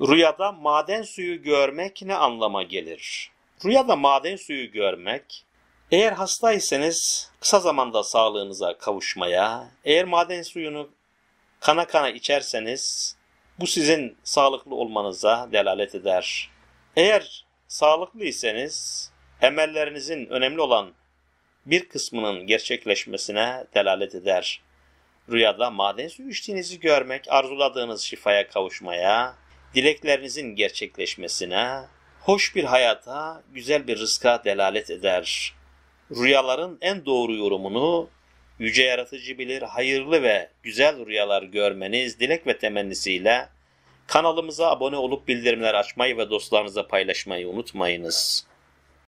Rüyada maden suyu görmek ne anlama gelir? Rüyada maden suyu görmek, eğer hastaysanız kısa zamanda sağlığınıza kavuşmaya, eğer maden suyunu kana kana içerseniz bu sizin sağlıklı olmanıza delalet eder. Eğer sağlıklıysanız emellerinizin önemli olan bir kısmının gerçekleşmesine delalet eder. Rüyada maden suyu içtiğinizi görmek, arzuladığınız şifaya kavuşmaya, dileklerinizin gerçekleşmesine, hoş bir hayata, güzel bir rızka delalet eder. Rüyaların en doğru yorumunu yüce yaratıcı bilir, hayırlı ve güzel rüyalar görmeniz dilek ve temennisiyle kanalımıza abone olup bildirimler açmayı ve dostlarınıza paylaşmayı unutmayınız.